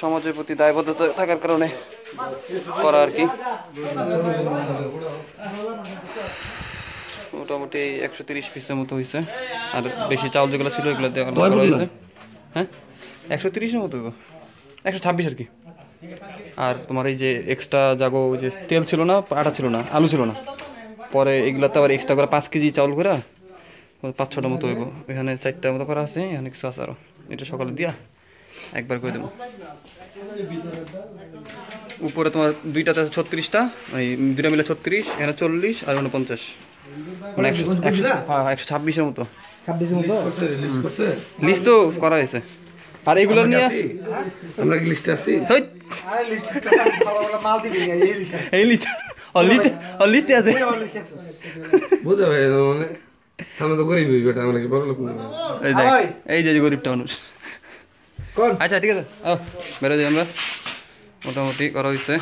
সমাজের প্রতি দায়বদ্ধতা থাকার কারণে করা আর কি মোটামুটি একশো তিরিশ পিসের মতো হয়েছে আর বেশি চাউল যেগুলো ছিল ওইগুলো দেওয়া হয়েছে হ্যাঁ একশো তিরিশের মতো একশো ছাব্বিশ আর কি আর তোমার এই যে এক্সট্রা জাগো যে তেল ছিল না আটা ছিল না আলু ছিল না পরে এগুলোতে আবার এক্সট্রা করে পাঁচ কেজি চাউল করে পাঁচ ছটা মতো হইব এখানে চারটা মতো করা আছে এখানে কিছু আছে আরও এটা সকালে দিয়া একবার করে দেবো উপরে তোমার দুইটাতে আছে ছত্রিশটা এই দুইটা মিলে ছত্রিশ এখানে চল্লিশ আর পঞ্চাশ মানে একশো একশো হ্যাঁ একশো ছাব্বিশের মতো লিস্ট তো করা হয়েছে আর এগুলো নিয়ে আমরা কি আছি এই লিস্ট লিস্ট আছে বুঝা ভাই আমরা তো গরিব বেটা আমরা কি বড় লোক এই দেখ এই যে গরিবটা মানুষ আচ্ছা ঠিক আছে বেরোই আমরা মোটামুটি করা হয়েছে